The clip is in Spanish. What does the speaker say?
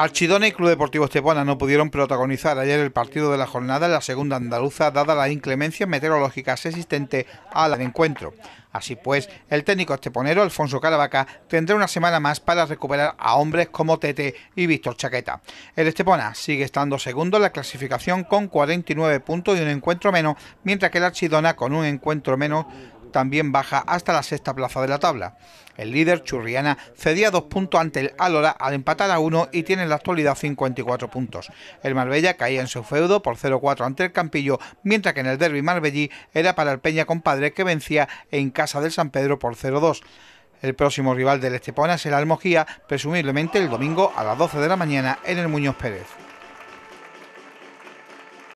Archidona y Club Deportivo Estepona no pudieron protagonizar ayer el partido de la jornada en la segunda andaluza dada las inclemencias meteorológicas existentes al encuentro. Así pues, el técnico esteponero Alfonso Caravaca tendrá una semana más para recuperar a hombres como Tete y Víctor Chaqueta. El Estepona sigue estando segundo en la clasificación con 49 puntos y un encuentro menos, mientras que el Archidona con un encuentro menos también baja hasta la sexta plaza de la tabla. El líder Churriana cedía dos puntos ante el Álora al empatar a uno y tiene en la actualidad 54 puntos. El Marbella caía en su feudo por 0-4 ante el Campillo, mientras que en el derby marbellí era para el Peña Compadre que vencía en casa del San Pedro por 0-2. El próximo rival del Estepona será el Mojía, presumiblemente el domingo a las 12 de la mañana en el Muñoz Pérez.